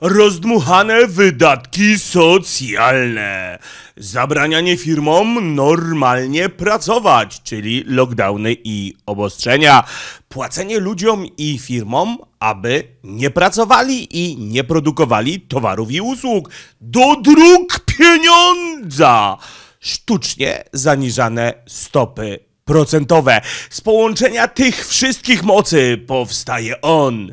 Rozdmuchane wydatki socjalne. Zabranianie firmom normalnie pracować, czyli lockdowny i obostrzenia. Płacenie ludziom i firmom, aby nie pracowali i nie produkowali towarów i usług. Do dróg pieniądza. Sztucznie zaniżane stopy procentowe. Z połączenia tych wszystkich mocy powstaje on.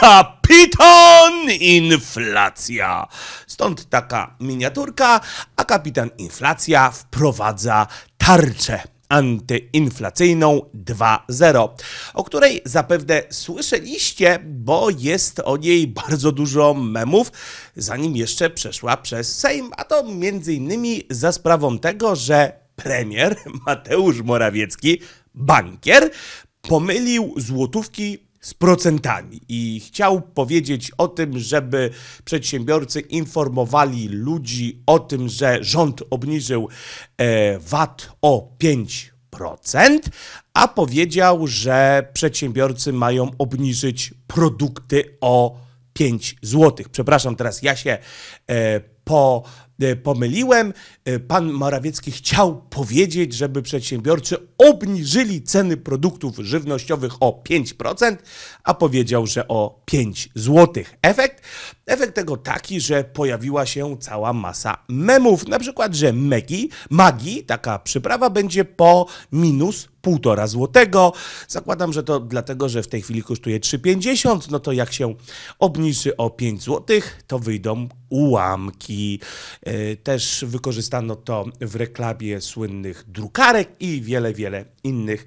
Kapitan Inflacja. Stąd taka miniaturka, a kapitan Inflacja wprowadza tarczę antyinflacyjną 2.0, o której zapewne słyszeliście, bo jest o niej bardzo dużo memów, zanim jeszcze przeszła przez Sejm, a to między innymi za sprawą tego, że premier Mateusz Morawiecki, bankier, pomylił złotówki z procentami i chciał powiedzieć o tym, żeby przedsiębiorcy informowali ludzi o tym, że rząd obniżył e, VAT o 5%, a powiedział, że przedsiębiorcy mają obniżyć produkty o 5 zł. Przepraszam, teraz ja się e, po E, pomyliłem. E, pan Morawiecki chciał powiedzieć, żeby przedsiębiorcy obniżyli ceny produktów żywnościowych o 5%, a powiedział, że o 5 zł. Efekt? Efekt tego taki, że pojawiła się cała masa memów. Na przykład, że Megi, Magi, taka przyprawa będzie po minus 1,5 złotego. Zakładam, że to dlatego, że w tej chwili kosztuje 3,50, no to jak się obniży o 5 zł, to wyjdą ułamki. E, też wykorzystano to w reklamie słynnych drukarek i wiele, wiele innych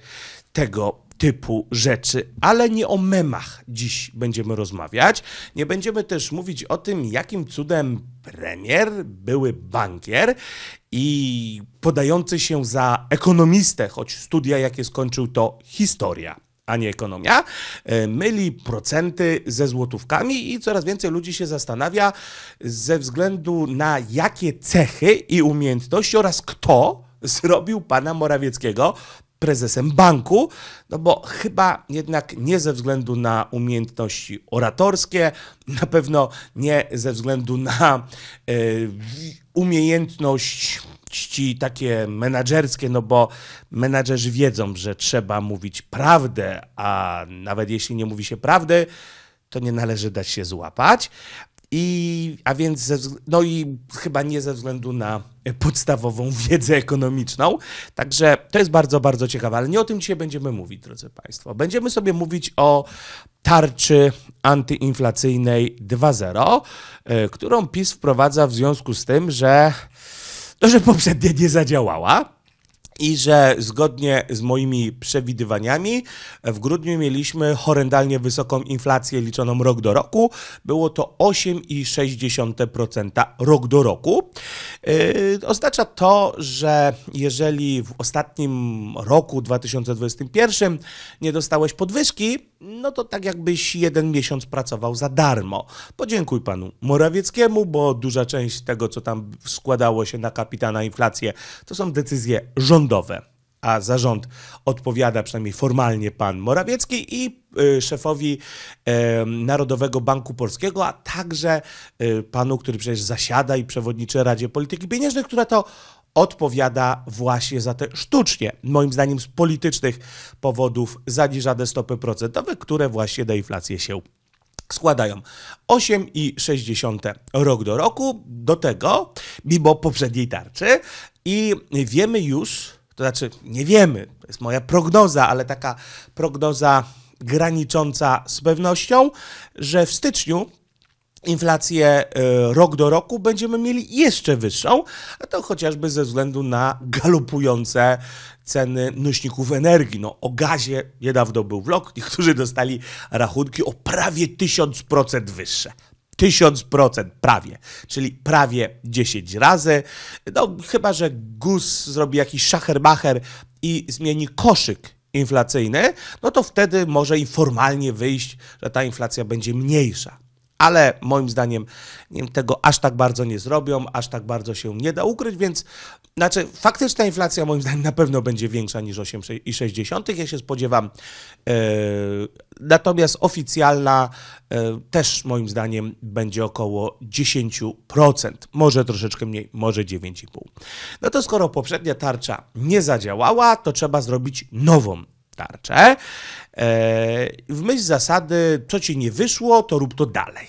tego typu rzeczy, ale nie o memach dziś będziemy rozmawiać. Nie będziemy też mówić o tym, jakim cudem premier, były bankier i podający się za ekonomistę, choć studia jakie skończył to historia a nie ekonomia, e, myli procenty ze złotówkami i coraz więcej ludzi się zastanawia ze względu na jakie cechy i umiejętności oraz kto zrobił pana Morawieckiego prezesem banku, no bo chyba jednak nie ze względu na umiejętności oratorskie, na pewno nie ze względu na y, umiejętność czci takie menadżerskie, no bo menadżerzy wiedzą, że trzeba mówić prawdę, a nawet jeśli nie mówi się prawdy, to nie należy dać się złapać. I, a więc, ze, no i chyba nie ze względu na podstawową wiedzę ekonomiczną. Także to jest bardzo, bardzo ciekawe, ale nie o tym dzisiaj będziemy mówić, drodzy Państwo. Będziemy sobie mówić o tarczy antyinflacyjnej 2.0, e, którą PiS wprowadza w związku z tym, że to, że poprzednia nie zadziałała, i że zgodnie z moimi przewidywaniami e, w grudniu mieliśmy horrendalnie wysoką inflację liczoną rok do roku. Było to 8,6% rok do roku. Yy, oznacza to, że jeżeli w ostatnim roku 2021 nie dostałeś podwyżki, no to tak jakbyś jeden miesiąc pracował za darmo. Podziękuj panu Morawieckiemu, bo duża część tego, co tam składało się na kapitana inflację, to są decyzje rządowe a zarząd odpowiada przynajmniej formalnie pan Morawiecki i y, szefowi y, Narodowego Banku Polskiego, a także y, panu, który przecież zasiada i przewodniczy Radzie Polityki Pieniężnej, która to odpowiada właśnie za te sztucznie, moim zdaniem z politycznych powodów, zaniżane stopy procentowe, które właśnie na inflację się składają 8,6 rok do roku, do tego mimo poprzedniej tarczy i wiemy już, to znaczy nie wiemy, to jest moja prognoza, ale taka prognoza granicząca z pewnością, że w styczniu inflację e, rok do roku będziemy mieli jeszcze wyższą, a to chociażby ze względu na galopujące ceny nośników energii. No, o gazie niedawno był vlog, niektórzy dostali rachunki o prawie 1000% wyższe. 1000% prawie, czyli prawie 10 razy. No, chyba, że GUS zrobi jakiś szachermacher i zmieni koszyk inflacyjny, no to wtedy może i formalnie wyjść, że ta inflacja będzie mniejsza. Ale moim zdaniem tego aż tak bardzo nie zrobią, aż tak bardzo się nie da ukryć, więc znaczy, faktyczna inflacja moim zdaniem na pewno będzie większa niż 8,6, ja się spodziewam. E, natomiast oficjalna e, też moim zdaniem będzie około 10%, może troszeczkę mniej, może 9,5. No to skoro poprzednia tarcza nie zadziałała, to trzeba zrobić nową tarczę. E, w myśl zasady, co ci nie wyszło, to rób to dalej.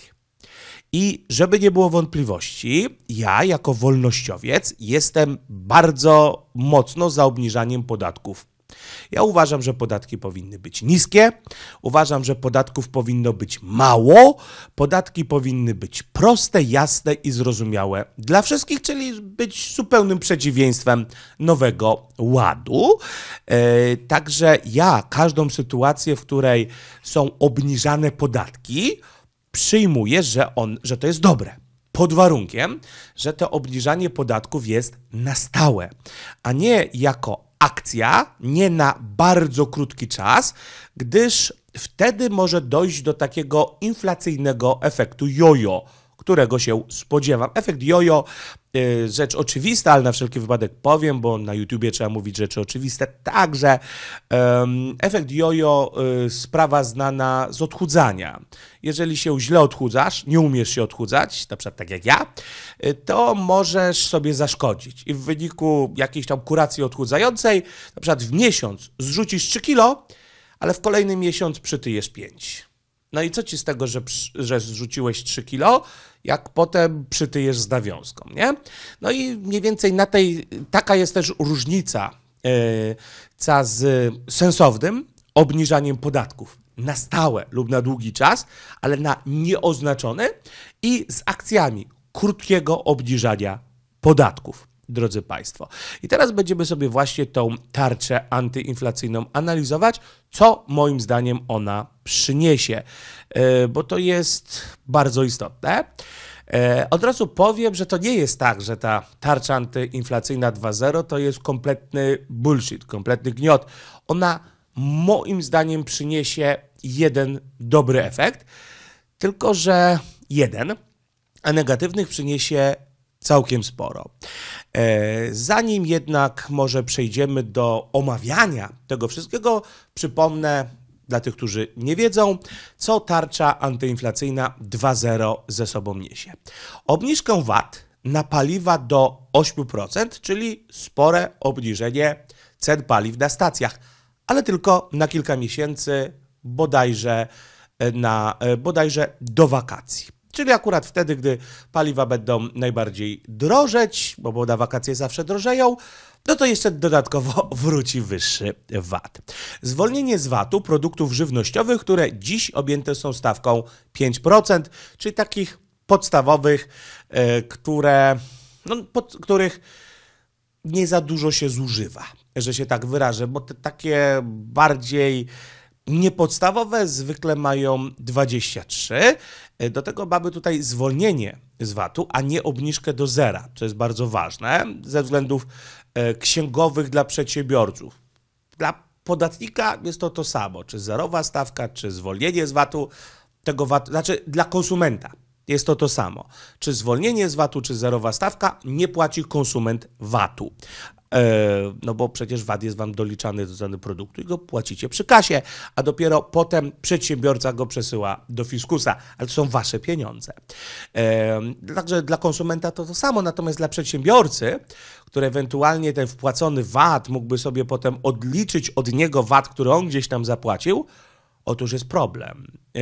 I żeby nie było wątpliwości, ja jako wolnościowiec jestem bardzo mocno za obniżaniem podatków. Ja uważam, że podatki powinny być niskie, uważam, że podatków powinno być mało, podatki powinny być proste, jasne i zrozumiałe dla wszystkich, czyli być zupełnym przeciwieństwem nowego ładu. Yy, także ja każdą sytuację, w której są obniżane podatki, przyjmuje, że, on, że to jest dobre. Pod warunkiem, że to obniżanie podatków jest na stałe, a nie jako akcja, nie na bardzo krótki czas, gdyż wtedy może dojść do takiego inflacyjnego efektu jojo, którego się spodziewam. Efekt jojo Y, rzecz oczywista, ale na wszelki wypadek powiem, bo na YouTubie trzeba mówić rzeczy oczywiste. Także um, efekt jojo y, sprawa znana z odchudzania. Jeżeli się źle odchudzasz, nie umiesz się odchudzać, na przykład tak jak ja, y, to możesz sobie zaszkodzić. I w wyniku jakiejś tam kuracji odchudzającej, na przykład w miesiąc zrzucisz 3 kilo, ale w kolejny miesiąc przytyjesz 5. No i co ci z tego, że, że zrzuciłeś 3 kilo, jak potem przytyjesz z nawiązką, nie? No i mniej więcej na tej, taka jest też różnica e, ca z sensownym obniżaniem podatków na stałe lub na długi czas, ale na nieoznaczony i z akcjami krótkiego obniżania podatków drodzy Państwo. I teraz będziemy sobie właśnie tą tarczę antyinflacyjną analizować, co moim zdaniem ona przyniesie, e, bo to jest bardzo istotne. E, od razu powiem, że to nie jest tak, że ta tarcza antyinflacyjna 2.0 to jest kompletny bullshit, kompletny gniot. Ona moim zdaniem przyniesie jeden dobry efekt, tylko że jeden, a negatywnych przyniesie całkiem sporo. E, zanim jednak może przejdziemy do omawiania tego wszystkiego, przypomnę dla tych, którzy nie wiedzą, co tarcza antyinflacyjna 2.0 ze sobą niesie. Obniżkę VAT na paliwa do 8%, czyli spore obniżenie cen paliw na stacjach, ale tylko na kilka miesięcy, bodajże, e, na, e, bodajże do wakacji czyli akurat wtedy, gdy paliwa będą najbardziej drożeć, bo na wakacje zawsze drożeją, no to jeszcze dodatkowo wróci wyższy VAT. Zwolnienie z VAT-u produktów żywnościowych, które dziś objęte są stawką 5%, czyli takich podstawowych, e, które, no, pod, których nie za dużo się zużywa, że się tak wyrażę, bo te takie bardziej Niepodstawowe zwykle mają 23. E, do tego mamy tutaj zwolnienie z VAT-u, a nie obniżkę do zera, co jest bardzo ważne ze względów e, księgowych dla przedsiębiorców. Dla podatnika jest to to samo, czy zerowa stawka, czy zwolnienie z VAT-u, tego VAT, znaczy dla konsumenta jest to to samo. Czy zwolnienie z VAT-u, czy zerowa stawka, nie płaci konsument VAT-u. E, no bo przecież VAT jest wam doliczany do ceny produktu i go płacicie przy kasie, a dopiero potem przedsiębiorca go przesyła do fiskusa, ale to są wasze pieniądze. E, także dla konsumenta to to samo, natomiast dla przedsiębiorcy, który ewentualnie ten wpłacony VAT mógłby sobie potem odliczyć od niego VAT, który on gdzieś tam zapłacił, Otóż jest problem, e,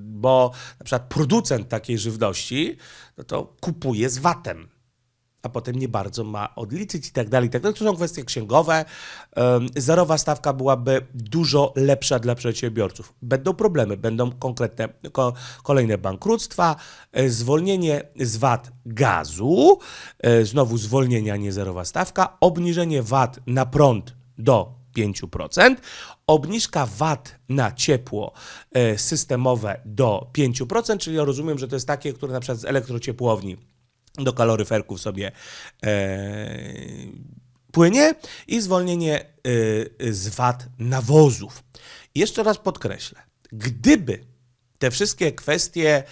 bo na przykład producent takiej żywności no to kupuje z VAT-em a potem nie bardzo ma odliczyć i tak dalej. Tak to są kwestie księgowe. Zerowa stawka byłaby dużo lepsza dla przedsiębiorców. Będą problemy, będą konkretne kolejne bankructwa, e, zwolnienie z VAT gazu, e, znowu zwolnienia, nie zerowa stawka, obniżenie VAT na prąd do 5%, obniżka VAT na ciepło e, systemowe do 5%, czyli ja rozumiem, że to jest takie, które na przykład z elektrociepłowni do kaloryferków sobie e, płynie i zwolnienie e, z wad nawozów. Jeszcze raz podkreślę, gdyby te wszystkie kwestie e,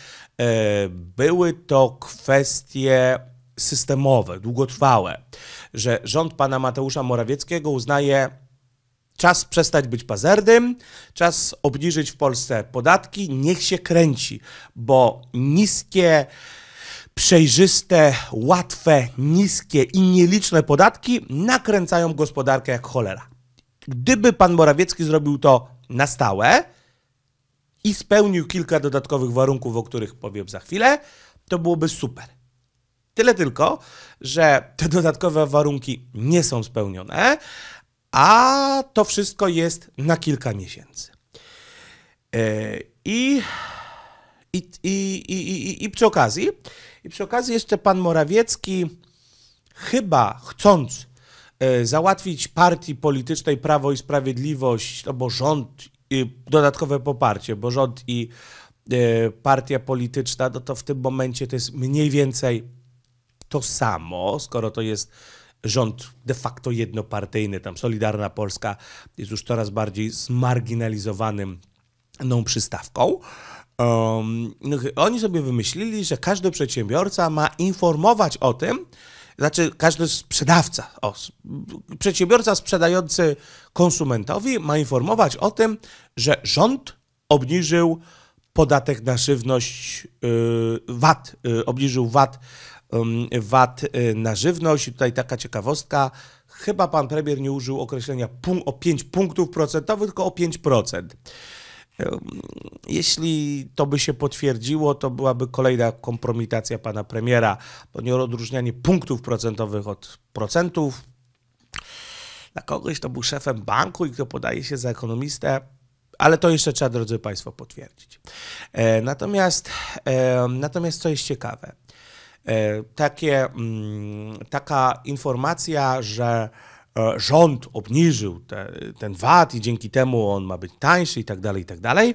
były to kwestie systemowe, długotrwałe, że rząd pana Mateusza Morawieckiego uznaje Czas przestać być pazerdym, czas obniżyć w Polsce podatki, niech się kręci, bo niskie przejrzyste, łatwe, niskie i nieliczne podatki nakręcają gospodarkę jak cholera. Gdyby pan Morawiecki zrobił to na stałe i spełnił kilka dodatkowych warunków, o których powiem za chwilę, to byłoby super. Tyle tylko, że te dodatkowe warunki nie są spełnione, a to wszystko jest na kilka miesięcy. Yy, I i, i, i, i, przy okazji, I przy okazji jeszcze pan Morawiecki, chyba chcąc e, załatwić partii politycznej Prawo i Sprawiedliwość, no bo rząd, dodatkowe poparcie, bo rząd i e, partia polityczna, no to w tym momencie to jest mniej więcej to samo, skoro to jest rząd de facto jednopartyjny, tam Solidarna Polska jest już coraz bardziej zmarginalizowanym no, przystawką. Um, no, oni sobie wymyślili, że każdy przedsiębiorca ma informować o tym, znaczy każdy sprzedawca, o, przedsiębiorca sprzedający konsumentowi ma informować o tym, że rząd obniżył podatek na żywność, yy, VAT, yy, obniżył VAT, yy, VAT y, na żywność. I tutaj taka ciekawostka, chyba pan premier nie użył określenia o 5 punktów procentowych, tylko o 5%. Jeśli to by się potwierdziło, to byłaby kolejna kompromitacja pana premiera, bo odróżnianie punktów procentowych od procentów. Dla kogoś to był szefem banku i kto podaje się za ekonomistę, ale to jeszcze trzeba, drodzy Państwo, potwierdzić. E, natomiast, e, natomiast co jest ciekawe, e, takie, mm, taka informacja, że E, rząd obniżył te, ten VAT i dzięki temu on ma być tańszy i tak dalej, i tak dalej.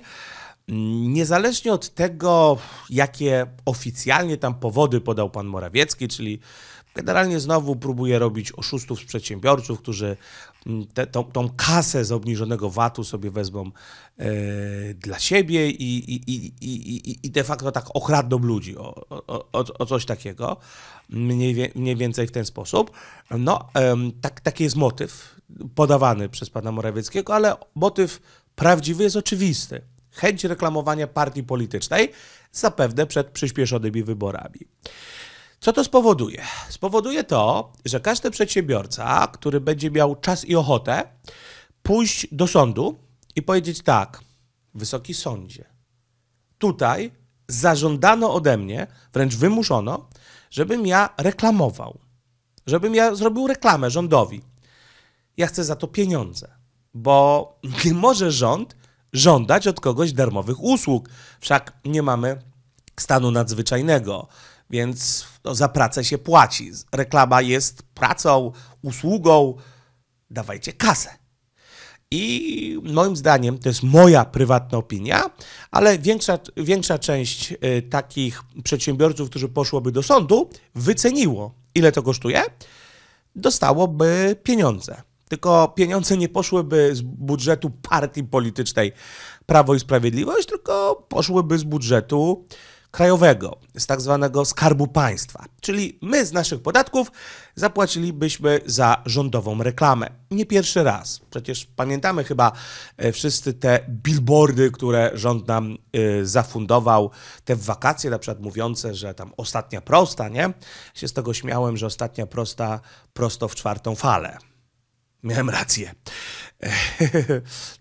Mm, niezależnie od tego, jakie oficjalnie tam powody podał pan Morawiecki, czyli generalnie znowu próbuje robić oszustów z przedsiębiorców, którzy Mm, te, tą, tą kasę z obniżonego VAT-u sobie wezmą e, dla siebie i, i, i, i, i de facto tak ochradną ludzi o, o, o, o coś takiego, mniej, mniej, więcej w ten sposób. No, e, tak, taki jest motyw podawany przez pana Morawieckiego, ale motyw prawdziwy jest oczywisty. Chęć reklamowania partii politycznej, zapewne przed przyspieszonymi wyborami. Co to spowoduje? Spowoduje to, że każdy przedsiębiorca, który będzie miał czas i ochotę, pójść do sądu i powiedzieć tak, wysoki sądzie, tutaj zażądano ode mnie, wręcz wymuszono, żebym ja reklamował, żebym ja zrobił reklamę rządowi. Ja chcę za to pieniądze, bo nie może rząd żądać od kogoś darmowych usług, wszak nie mamy stanu nadzwyczajnego. Więc no, za pracę się płaci. Reklama jest pracą, usługą. Dawajcie kasę. I moim zdaniem, to jest moja prywatna opinia, ale większa, większa część y, takich przedsiębiorców, którzy poszłoby do sądu, wyceniło, ile to kosztuje, dostałoby pieniądze. Tylko pieniądze nie poszłyby z budżetu partii politycznej Prawo i Sprawiedliwość, tylko poszłyby z budżetu krajowego, z tak zwanego skarbu państwa. Czyli my z naszych podatków zapłacilibyśmy za rządową reklamę. Nie pierwszy raz. Przecież pamiętamy chyba e, wszyscy te billboardy, które rząd nam e, zafundował, te wakacje na przykład mówiące, że tam ostatnia prosta, nie? Się z tego śmiałem, że ostatnia prosta prosto w czwartą falę. Miałem rację.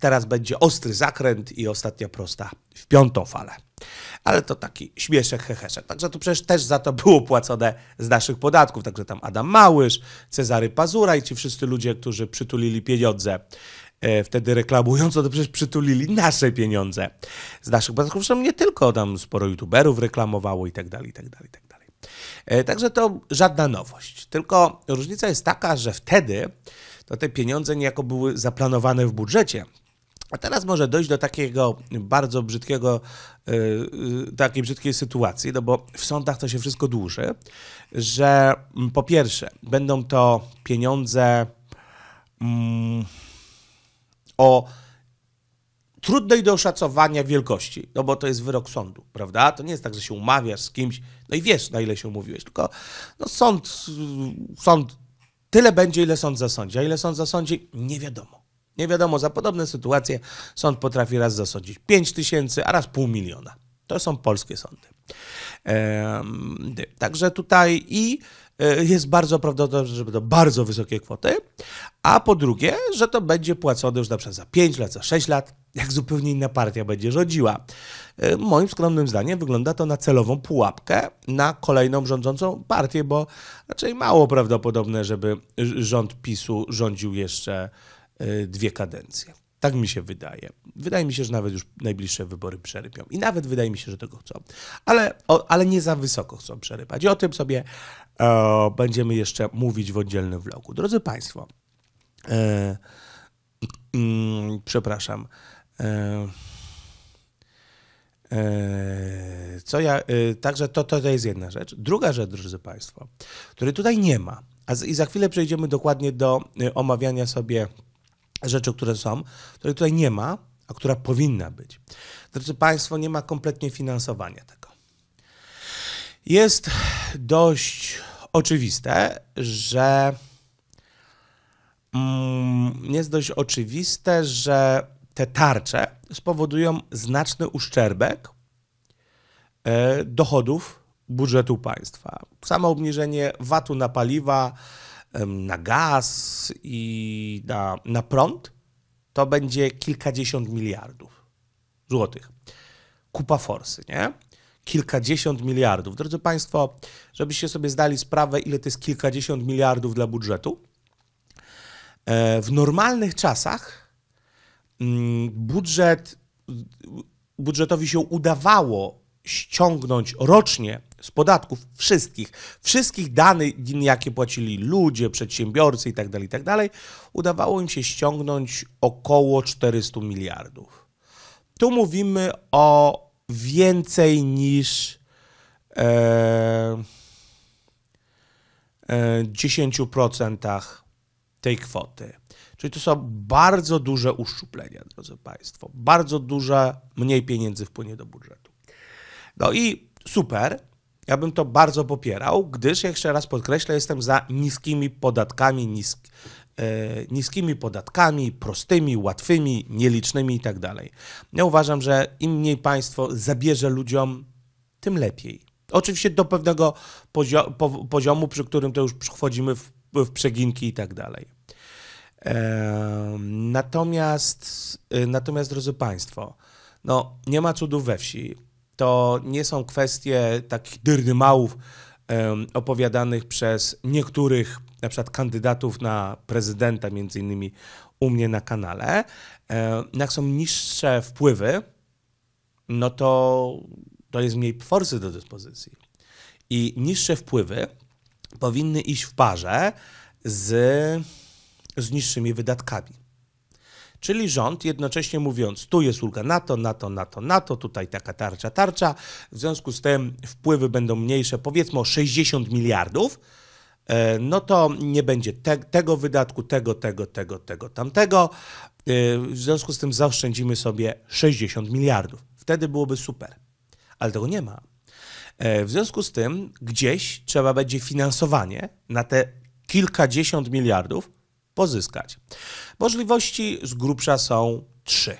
Teraz będzie ostry zakręt i ostatnia prosta w piątą falę. Ale to taki śmieszek, heheszek. Także to przecież też za to było płacone z naszych podatków. Także tam Adam Małysz, Cezary Pazura i ci wszyscy ludzie, którzy przytulili pieniądze e, wtedy reklamująco, to przecież przytulili nasze pieniądze z naszych podatków. Zresztą nie tylko, tam sporo youtuberów reklamowało i tak dalej, i tak dalej, i tak dalej. E, także to żadna nowość. Tylko różnica jest taka, że wtedy to te pieniądze niejako były zaplanowane w budżecie. A teraz może dojść do takiego bardzo brzydkiego, e, e, takiej brzydkiej sytuacji, no bo w sądach to się wszystko dłuży, że mm, po pierwsze będą to pieniądze mm, o trudnej do oszacowania wielkości, no bo to jest wyrok sądu, prawda? To nie jest tak, że się umawiasz z kimś, no i wiesz, na ile się umówiłeś, tylko no sąd, sąd tyle będzie, ile sąd zasądzi, a ile sąd zasądzi, nie wiadomo. Nie wiadomo, za podobne sytuacje sąd potrafi raz zasądzić 5 tysięcy, a raz pół miliona. To są polskie sądy. Także tutaj i e, jest bardzo prawdopodobne, że to bardzo wysokie kwoty, a po drugie, że to będzie płacone już na przykład za 5 lat, za 6 lat, jak zupełnie inna partia będzie rządziła. E, moim skromnym zdaniem wygląda to na celową pułapkę na kolejną rządzącą partię, bo raczej mało prawdopodobne, żeby rząd PiSu rządził jeszcze E, dwie kadencje. Tak mi się wydaje. Wydaje mi się, że nawet już najbliższe wybory przerypią. I nawet wydaje mi się, że tego chcą. Ale, o, ale nie za wysoko chcą przerypać. I o tym sobie e, będziemy jeszcze mówić w oddzielnym vlogu. Drodzy Państwo, e, mm, przepraszam. E, e co ja, e, także to, to, to jest jedna rzecz. Druga rzecz, drodzy Państwo, której tutaj nie ma, a z, i za chwilę przejdziemy dokładnie do omawiania sobie rzeczy, które są, których tutaj nie ma, a która powinna być. Drodzy Państwo, nie ma kompletnie finansowania tego. Jest dość oczywiste, że mm, jest dość oczywiste, że te tarcze spowodują znaczny uszczerbek e, dochodów budżetu państwa. Samo obniżenie VAT-u na paliwa na gaz i na, na prąd, to będzie kilkadziesiąt miliardów złotych. Kupa forsy, nie? Kilkadziesiąt miliardów. Drodzy Państwo, żebyście sobie zdali sprawę, ile to jest kilkadziesiąt miliardów dla budżetu. E, w normalnych czasach mm, budżet, budżetowi się udawało ściągnąć rocznie z podatków wszystkich, wszystkich danych, jakie płacili ludzie, przedsiębiorcy itd., tak itd., tak udawało im się ściągnąć około 400 miliardów. Tu mówimy o więcej niż e, e, 10% tej kwoty. Czyli to są bardzo duże uszczuplenia, drodzy Państwo. Bardzo duże, mniej pieniędzy wpłynie do budżetu. No i super, ja bym to bardzo popierał, gdyż, jeszcze raz podkreślę, jestem za niskimi podatkami, nisk, e, niskimi podatkami, prostymi, łatwymi, nielicznymi itd. Tak ja uważam, że im mniej państwo zabierze ludziom, tym lepiej. Oczywiście do pewnego poziomu, poziomu przy którym to już wchodzimy w, w przeginki itd. Tak e, natomiast, e, natomiast, drodzy Państwo, no, nie ma cudów we wsi to nie są kwestie takich dyrdymałów um, opowiadanych przez niektórych na przykład kandydatów na prezydenta, między innymi u mnie na kanale. Um, jak są niższe wpływy, no to, to jest mniej forsy do dyspozycji. I niższe wpływy powinny iść w parze z, z niższymi wydatkami. Czyli rząd jednocześnie mówiąc, tu jest ulga NATO, NATO, NATO, to. tutaj taka tarcza, tarcza, w związku z tym wpływy będą mniejsze, powiedzmy o 60 miliardów, e, no to nie będzie te, tego wydatku, tego, tego, tego, tego, tamtego. E, w związku z tym zaoszczędzimy sobie 60 miliardów. Wtedy byłoby super. Ale tego nie ma. E, w związku z tym gdzieś trzeba będzie finansowanie na te kilkadziesiąt miliardów pozyskać. Możliwości z grubsza są trzy.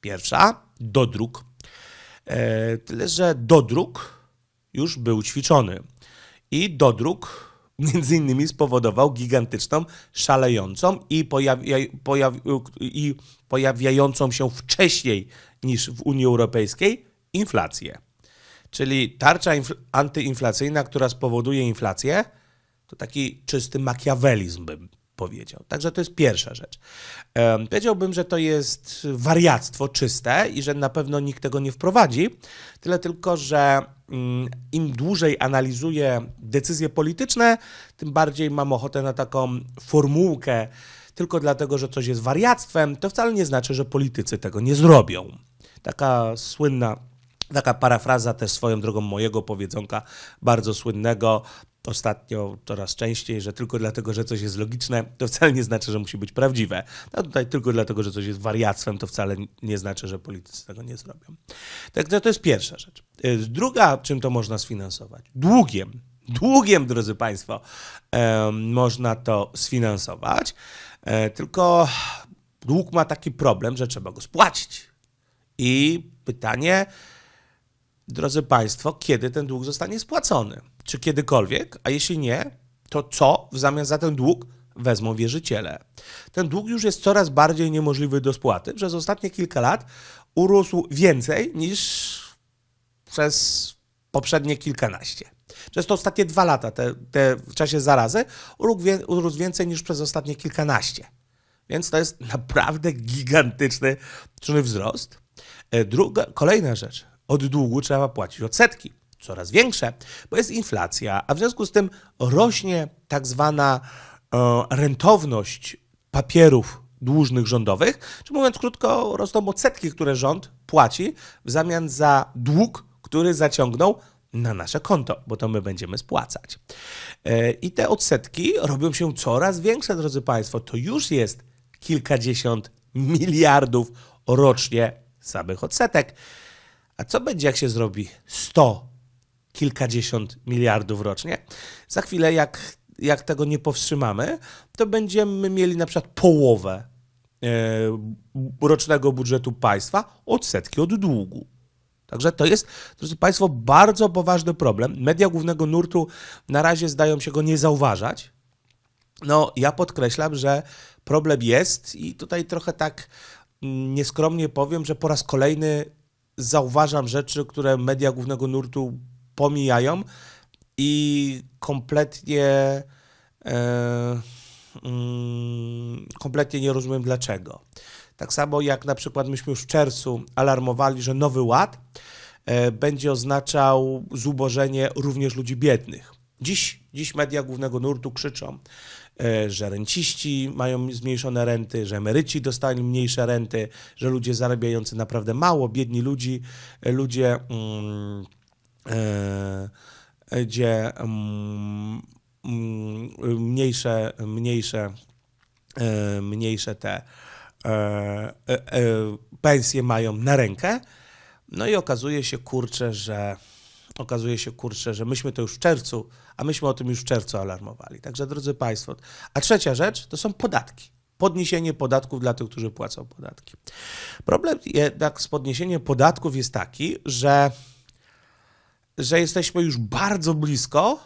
Pierwsza, dodruk. E, tyle, że dodruk już był ćwiczony. I dodruk między innymi spowodował gigantyczną, szalejącą i, pojawia, i, pojawiającą się wcześniej niż w Unii Europejskiej inflację. Czyli tarcza infl antyinflacyjna, która spowoduje inflację, to taki czysty makiawelizm bym powiedział. Także to jest pierwsza rzecz. Powiedziałbym, że to jest wariactwo czyste i że na pewno nikt tego nie wprowadzi. Tyle tylko, że mm, im dłużej analizuję decyzje polityczne, tym bardziej mam ochotę na taką formułkę. Tylko dlatego, że coś jest wariactwem, to wcale nie znaczy, że politycy tego nie zrobią. Taka słynna Taka parafraza też swoją drogą mojego powiedzonka bardzo słynnego, ostatnio coraz częściej, że tylko dlatego, że coś jest logiczne, to wcale nie znaczy, że musi być prawdziwe. No tutaj tylko dlatego, że coś jest wariactwem, to wcale nie znaczy, że politycy tego nie zrobią. Także to jest pierwsza rzecz. Y, druga, czym to można sfinansować? Długiem. Długiem, drodzy Państwo, można to sfinansować, e, tylko dług ma taki problem, że trzeba go spłacić. I pytanie, drodzy Państwo, kiedy ten dług zostanie spłacony? czy kiedykolwiek, a jeśli nie, to co w zamian za ten dług wezmą wierzyciele. Ten dług już jest coraz bardziej niemożliwy do spłaty. Przez ostatnie kilka lat urósł więcej niż przez poprzednie kilkanaście. Przez te ostatnie dwa lata, te, te w czasie zarazy, urósł więcej niż przez ostatnie kilkanaście. Więc to jest naprawdę gigantyczny wzrost. E, druga, kolejna rzecz. Od długu trzeba płacić odsetki coraz większe, bo jest inflacja, a w związku z tym rośnie tak zwana e, rentowność papierów dłużnych rządowych, czy mówiąc krótko, rosną odsetki, które rząd płaci w zamian za dług, który zaciągnął na nasze konto, bo to my będziemy spłacać. E, I te odsetki robią się coraz większe, drodzy Państwo. To już jest kilkadziesiąt miliardów rocznie samych odsetek. A co będzie, jak się zrobi 100 kilkadziesiąt miliardów rocznie. Za chwilę, jak, jak tego nie powstrzymamy, to będziemy mieli na przykład połowę e, rocznego budżetu państwa odsetki od długu. Także to jest, drodzy Państwo, bardzo poważny problem. Media głównego nurtu na razie zdają się go nie zauważać. No, ja podkreślam, że problem jest i tutaj trochę tak mm, nieskromnie powiem, że po raz kolejny zauważam rzeczy, które media głównego nurtu pomijają i kompletnie e, mm, kompletnie nie rozumiem dlaczego. Tak samo jak na przykład myśmy już w czerwcu alarmowali, że nowy ład e, będzie oznaczał zubożenie również ludzi biednych. Dziś, dziś media głównego nurtu krzyczą, e, że renciści mają zmniejszone renty, że emeryci dostają mniejsze renty, że ludzie zarabiający naprawdę mało, biedni ludzi, ludzie. Mm, E, gdzie mm, mm, mniejsze, mniejsze, e, mniejsze te e, pensje mają na rękę. No i okazuje się, kurczę, że okazuje się, kurczę, że myśmy to już w czerwcu, a myśmy o tym już w czerwcu alarmowali. Także drodzy Państwo, a trzecia rzecz to są podatki. Podniesienie podatków dla tych, którzy płacą podatki. Problem jednak z podniesieniem podatków jest taki, że że jesteśmy już bardzo blisko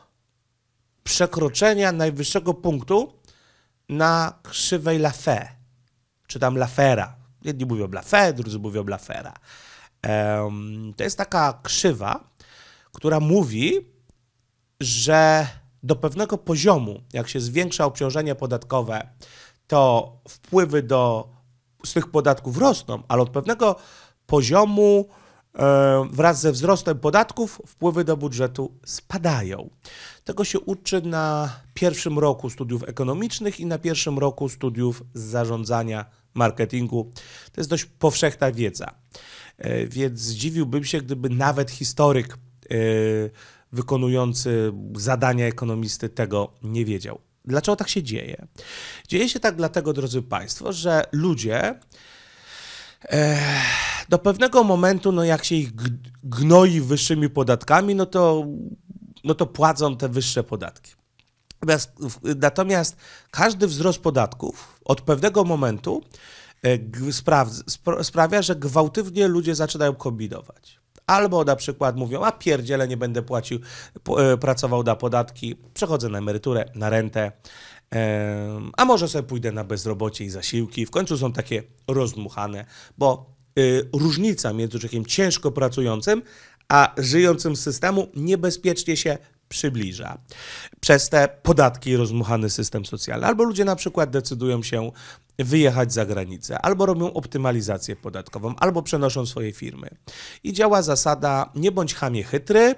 przekroczenia najwyższego punktu na krzywej Lafe, czy tam Lafera. Jedni mówią Lafe, drudzy mówią Lafera. To jest taka krzywa, która mówi, że do pewnego poziomu, jak się zwiększa obciążenie podatkowe, to wpływy do, z tych podatków rosną, ale od pewnego poziomu E, wraz ze wzrostem podatków wpływy do budżetu spadają. Tego się uczy na pierwszym roku studiów ekonomicznych i na pierwszym roku studiów zarządzania marketingu. To jest dość powszechna wiedza. E, więc zdziwiłbym się, gdyby nawet historyk e, wykonujący zadania ekonomisty tego nie wiedział. Dlaczego tak się dzieje? Dzieje się tak dlatego, drodzy Państwo, że ludzie do pewnego momentu, no jak się ich gnoi wyższymi podatkami, no to, no to płacą te wyższe podatki. Natomiast, natomiast każdy wzrost podatków od pewnego momentu e, sprawia, że gwałtywnie ludzie zaczynają kombinować. Albo na przykład mówią, a pierdziele, nie będę płacił, e, pracował na podatki, przechodzę na emeryturę, na rentę, a może sobie pójdę na bezrobocie i zasiłki. W końcu są takie rozmuchane, bo Y, różnica między człowiekiem ciężko pracującym, a żyjącym z systemu niebezpiecznie się przybliża. Przez te podatki i rozmuchany system socjalny. Albo ludzie na przykład decydują się wyjechać za granicę, albo robią optymalizację podatkową, albo przenoszą swoje firmy. I działa zasada nie bądź chamie chytry,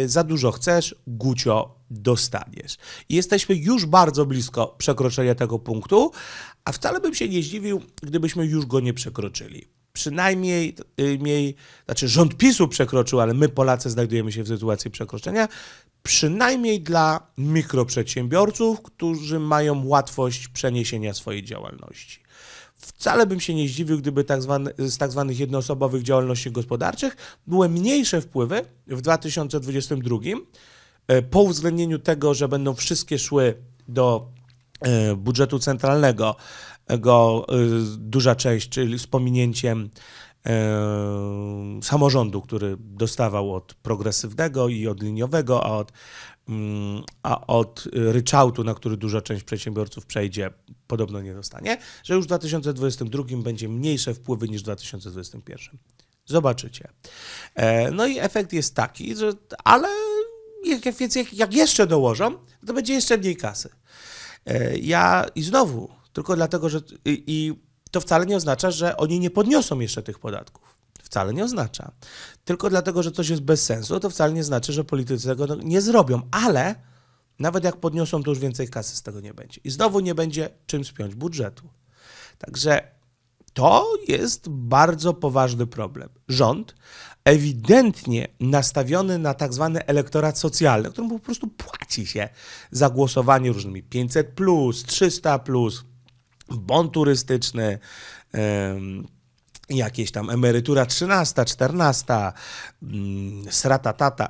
yy, za dużo chcesz, gucio dostaniesz. jesteśmy już bardzo blisko przekroczenia tego punktu, a wcale bym się nie zdziwił, gdybyśmy już go nie przekroczyli przynajmniej, y, mniej, znaczy rząd PiSu przekroczył, ale my Polacy znajdujemy się w sytuacji przekroczenia, przynajmniej dla mikroprzedsiębiorców, którzy mają łatwość przeniesienia swojej działalności. Wcale bym się nie zdziwił, gdyby tak zwany, z tak zwanych jednoosobowych działalności gospodarczych były mniejsze wpływy w 2022, e, po uwzględnieniu tego, że będą wszystkie szły do e, budżetu centralnego, go y, duża część, czyli z pominięciem y, samorządu, który dostawał od progresywnego i od liniowego, a od, mm, a od ryczałtu, na który duża część przedsiębiorców przejdzie, podobno nie dostanie, że już w 2022 będzie mniejsze wpływy niż w 2021. Zobaczycie. E, no i efekt jest taki, że ale jak, jak, jak jeszcze dołożą, to będzie jeszcze mniej kasy. E, ja i znowu tylko dlatego, że. I, i to wcale nie oznacza, że oni nie podniosą jeszcze tych podatków. Wcale nie oznacza. Tylko dlatego, że coś jest bez sensu, to wcale nie znaczy, że politycy tego no, nie zrobią, ale nawet jak podniosą, to już więcej kasy z tego nie będzie. I znowu nie będzie czym spiąć budżetu. Także to jest bardzo poważny problem. Rząd ewidentnie nastawiony na tak zwany elektorat socjalny, którym po prostu płaci się za głosowanie różnymi 500, plus, 300, plus, bon turystyczny, jakieś tam emerytura 13, 14, srata tata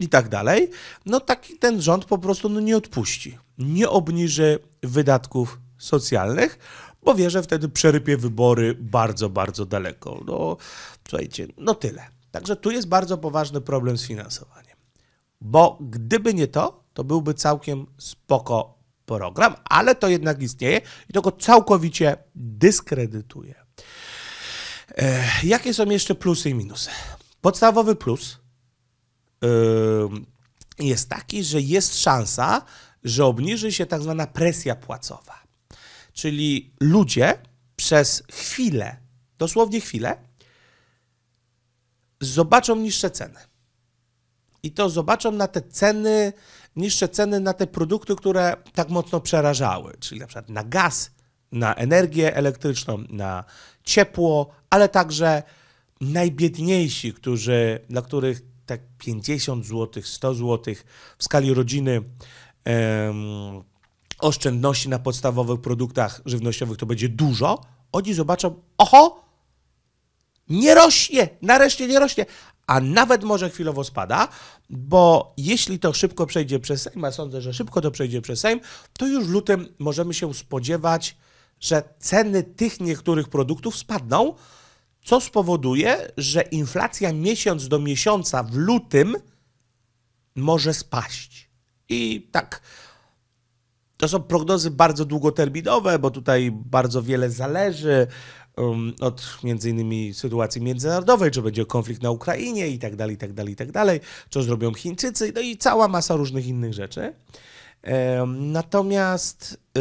i tak dalej, no taki ten rząd po prostu no, nie odpuści. Nie obniży wydatków socjalnych, bo wie, że wtedy przerypie wybory bardzo, bardzo daleko. No, słuchajcie, no tyle. Także tu jest bardzo poważny problem z finansowaniem. Bo gdyby nie to, to byłby całkiem spoko program, ale to jednak istnieje i to go całkowicie dyskredytuje. E, jakie są jeszcze plusy i minusy? Podstawowy plus yy, jest taki, że jest szansa, że obniży się tak zwana presja płacowa. Czyli ludzie przez chwilę, dosłownie chwilę, zobaczą niższe ceny. I to zobaczą na te ceny niższe ceny na te produkty, które tak mocno przerażały, czyli na przykład na gaz, na energię elektryczną, na ciepło, ale także najbiedniejsi, którzy, dla których tak 50 zł, 100 zł w skali rodziny em, oszczędności na podstawowych produktach żywnościowych to będzie dużo, oni zobaczą, oho, nie rośnie, nareszcie nie rośnie, a nawet może chwilowo spada, bo jeśli to szybko przejdzie przez Sejm, a sądzę, że szybko to przejdzie przez Sejm, to już w lutym możemy się spodziewać, że ceny tych niektórych produktów spadną, co spowoduje, że inflacja miesiąc do miesiąca w lutym może spaść. I tak. To są prognozy bardzo długoterminowe, bo tutaj bardzo wiele zależy um, od między innymi sytuacji międzynarodowej, czy będzie konflikt na Ukrainie i tak dalej, i tak dalej, i tak dalej, co zrobią Chińczycy, no i cała masa różnych innych rzeczy. Um, natomiast y,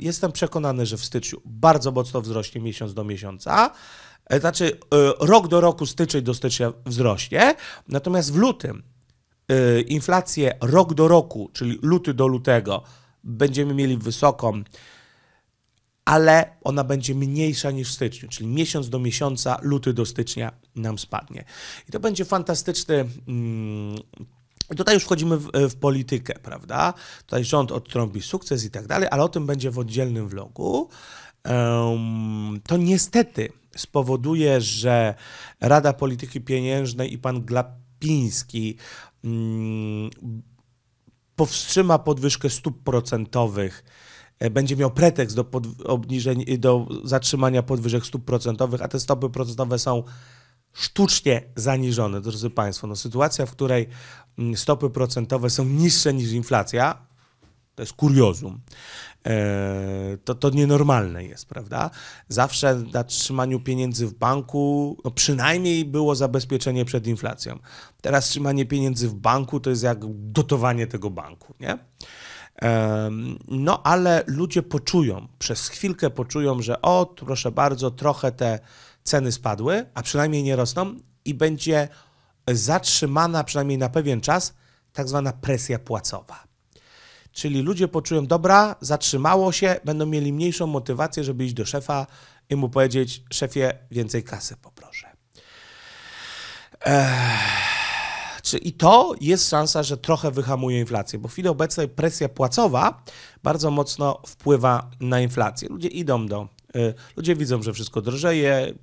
jestem przekonany, że w styczniu bardzo mocno wzrośnie miesiąc do miesiąca, e, znaczy y, rok do roku, styczeń do stycznia wzrośnie, natomiast w lutym y, inflację rok do roku, czyli luty do lutego, będziemy mieli wysoką, ale ona będzie mniejsza niż w styczniu, czyli miesiąc do miesiąca, luty do stycznia nam spadnie. I to będzie fantastyczny. Mm, tutaj już wchodzimy w, w, politykę, prawda? Tutaj rząd odtrąbi sukces i tak dalej, ale o tym będzie w oddzielnym vlogu. to niestety spowoduje, że Rada Polityki Pieniężnej i pan Glapiński mm, powstrzyma podwyżkę stóp procentowych E, będzie miał pretekst do, pod, obniżeń, do zatrzymania podwyżek stóp procentowych, a te stopy procentowe są sztucznie zaniżone, drodzy Państwo. No, sytuacja, w której mm, stopy procentowe są niższe niż inflacja, to jest kuriozum. E, to, to nienormalne jest, prawda? Zawsze na trzymaniu pieniędzy w banku no przynajmniej było zabezpieczenie przed inflacją. Teraz trzymanie pieniędzy w banku to jest jak dotowanie tego banku, nie? No ale ludzie poczują, przez chwilkę poczują, że o, proszę bardzo, trochę te ceny spadły, a przynajmniej nie rosną i będzie zatrzymana przynajmniej na pewien czas tak zwana presja płacowa. Czyli ludzie poczują, dobra, zatrzymało się, będą mieli mniejszą motywację, żeby iść do szefa i mu powiedzieć, szefie, więcej kasy poproszę. Ech czy I to jest szansa, że trochę wyhamuje inflację, bo w chwili obecnej presja płacowa bardzo mocno wpływa na inflację. Ludzie idą do, y, ludzie widzą, że wszystko drożeje,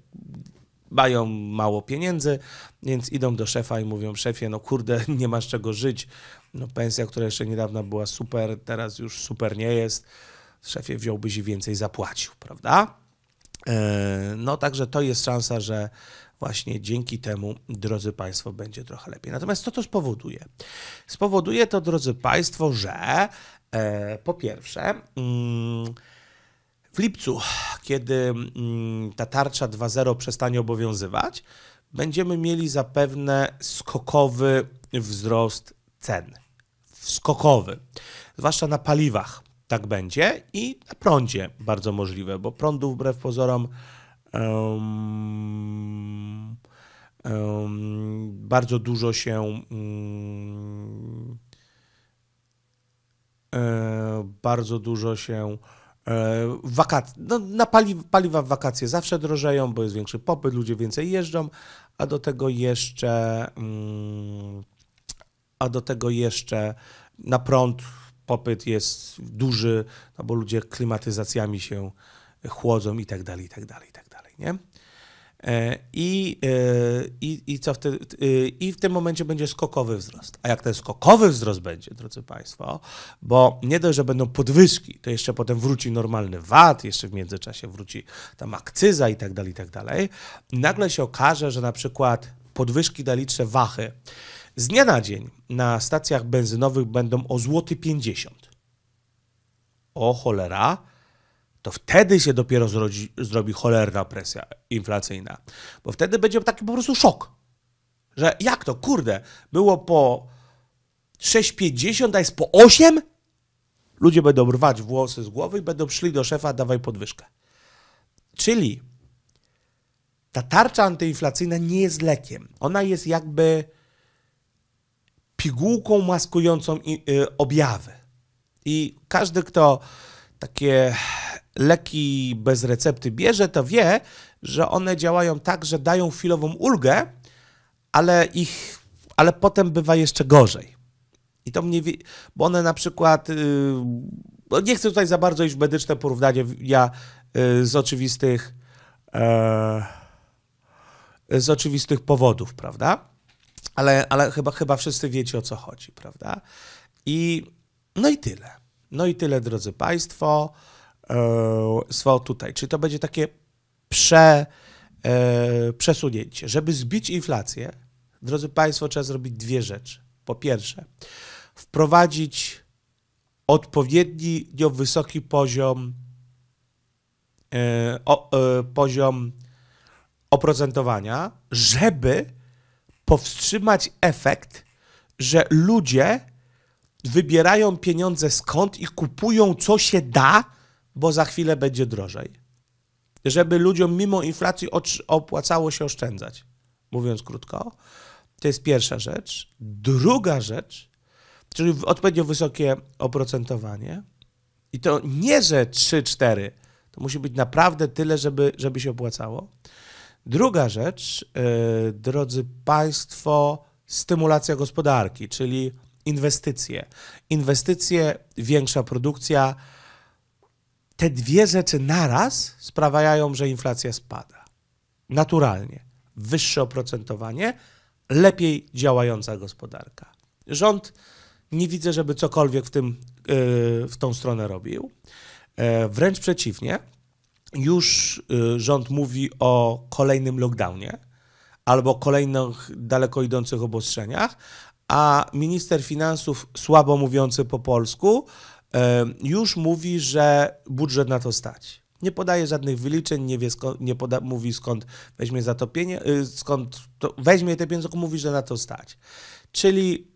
mają mało pieniędzy, więc idą do szefa i mówią: Szefie, no kurde, nie masz czego żyć. No, pensja, która jeszcze niedawno była super, teraz już super nie jest. Szefie wziąłbyś i więcej zapłacił, prawda? E, no, także to jest szansa, że, właśnie dzięki temu, drodzy Państwo, będzie trochę lepiej. Natomiast co to spowoduje? Spowoduje to, drodzy Państwo, że e, po pierwsze, mm, w lipcu, kiedy mm, ta tarcza 2.0 przestanie obowiązywać, będziemy mieli zapewne skokowy wzrost cen. Skokowy. Zwłaszcza na paliwach tak będzie i na prądzie bardzo możliwe, bo prądu wbrew pozorom Um, um, bardzo dużo się um, bardzo dużo się e, wakac- no, na pali paliwa w wakacje zawsze drożeją, bo jest większy popyt, ludzie więcej jeżdżą, a do tego jeszcze mm, a do tego jeszcze na prąd popyt jest duży, no bo ludzie klimatyzacjami się chłodzą i tak dalej, i tak dalej, i tak dalej nie? E, I, e, i, i, co wtedy, e, I w tym momencie będzie skokowy wzrost. A jak ten skokowy wzrost będzie, drodzy Państwo, bo nie dość, że będą podwyżki, to jeszcze potem wróci normalny VAT, jeszcze w międzyczasie wróci tam akcyza i tak dalej, i tak dalej. Nagle się okaże, że na przykład podwyżki dla litrze wachy z dnia na dzień na stacjach benzynowych będą o złoty 50. Zł. O cholera, to wtedy się dopiero zrodzi, zrobi cholerna presja inflacyjna. Bo wtedy będzie taki po prostu szok. Że jak to, kurde, było po 6,50, a jest po 8? Ludzie będą rwać włosy z głowy i będą szli do szefa, dawaj podwyżkę. Czyli ta tarcza antyinflacyjna nie jest lekiem. Ona jest jakby pigułką maskującą y, objawy. I każdy, kto takie leki bez recepty bierze, to wie, że one działają tak, że dają chwilową ulgę, ale ich, ale potem bywa jeszcze gorzej. I to mnie, bo one na przykład, yy, nie chcę tutaj za bardzo iść w medyczne porównanie, ja yy, z oczywistych, yy, z oczywistych powodów, prawda? Ale, ale chyba, chyba wszyscy wiecie o co chodzi, prawda? I no i tyle. No i tyle, drodzy Państwo. SWO e, tutaj. Czyli to będzie takie prze, e, przesunięcie. Żeby zbić inflację, drodzy Państwo, trzeba zrobić dwie rzeczy. Po pierwsze, wprowadzić odpowiednio wysoki poziom, e, poziom oprocentowania, żeby powstrzymać efekt, że ludzie wybierają pieniądze skąd i kupują co się da, bo za chwilę będzie drożej. Żeby ludziom mimo inflacji opłacało się oszczędzać, mówiąc krótko. To jest pierwsza rzecz. Druga rzecz, czyli odpowiednio wysokie oprocentowanie. I to nie, że 3-4. To musi być naprawdę tyle, żeby, żeby się opłacało. Druga rzecz, yy, drodzy Państwo, stymulacja gospodarki, czyli inwestycje. Inwestycje, większa produkcja, te dwie rzeczy naraz sprawiają, że inflacja spada. Naturalnie. Wyższe oprocentowanie, lepiej działająca gospodarka. Rząd nie widzę, żeby cokolwiek w, tym, e, w tą stronę robił. E, wręcz przeciwnie, już e, rząd mówi o kolejnym lockdownie albo kolejnych daleko idących obostrzeniach, a minister finansów słabo mówiący po polsku już mówi, że budżet na to stać. Nie podaje żadnych wyliczeń, nie, wie skąd, nie poda, mówi skąd weźmie zatopienie, y, skąd to, weźmie te pieniądze, mówi, że na to stać. Czyli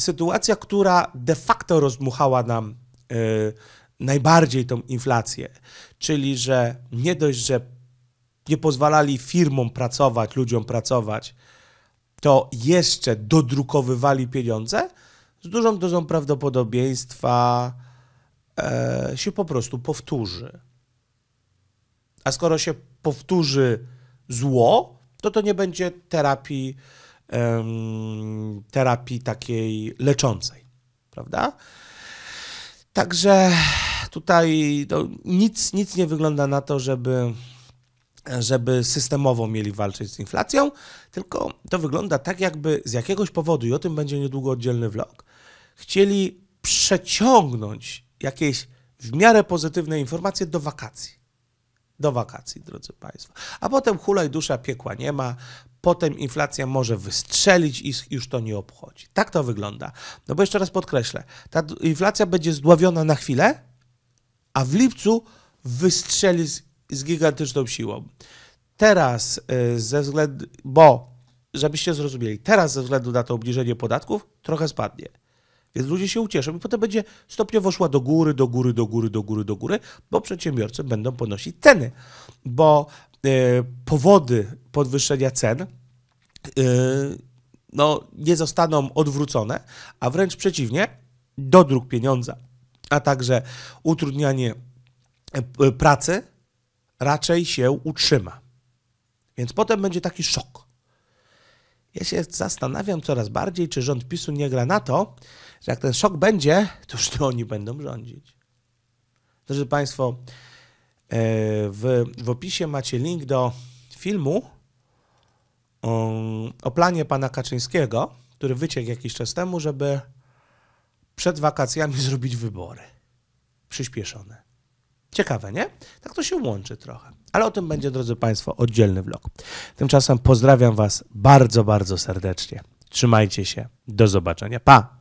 sytuacja, która de facto rozmuchała nam y, najbardziej tą inflację, czyli że nie dość, że nie pozwalali firmom pracować, ludziom pracować, to jeszcze dodrukowywali pieniądze, z dużą dozą prawdopodobieństwa E, się po prostu powtórzy. A skoro się powtórzy zło, to to nie będzie terapii, terapii takiej leczącej, prawda? Także tutaj no, nic, nic nie wygląda na to, żeby, żeby systemowo mieli walczyć z inflacją, tylko to wygląda tak, jakby z jakiegoś powodu, i o tym będzie niedługo oddzielny vlog, chcieli przeciągnąć jakieś w miarę pozytywne informacje do wakacji. Do wakacji, drodzy Państwo. A potem hulaj dusza, piekła nie ma, potem inflacja może wystrzelić i już to nie obchodzi. Tak to wygląda. No bo jeszcze raz podkreślę, ta inflacja będzie zdławiona na chwilę, a w lipcu wystrzeli z, z gigantyczną siłą. Teraz y, ze względu, bo żebyście zrozumieli, teraz ze względu na to obniżenie podatków trochę spadnie. Więc ludzie się ucieszą i potem będzie stopniowo szła do góry, do góry, do góry, do góry, do góry, bo przedsiębiorcy będą ponosić ceny, bo e, powody podwyższenia cen e, no, nie zostaną odwrócone, a wręcz przeciwnie, dodruk pieniądza, a także utrudnianie e, pracy raczej się utrzyma. Więc potem będzie taki szok. Ja się zastanawiam coraz bardziej, czy rząd PiSu nie gra na to, że jak ten szok będzie, to już to oni będą rządzić. Drodzy Państwo, e, w, w opisie macie link do filmu o planie pana Kaczyńskiego, który wyciekł jakiś czas temu, żeby przed wakacjami zrobić wybory przyspieszone. Ciekawe, nie? Tak to się łączy trochę. Ale o tym będzie, drodzy Państwo, oddzielny vlog. Tymczasem pozdrawiam Was bardzo, bardzo serdecznie. Trzymajcie się. Do zobaczenia. Pa!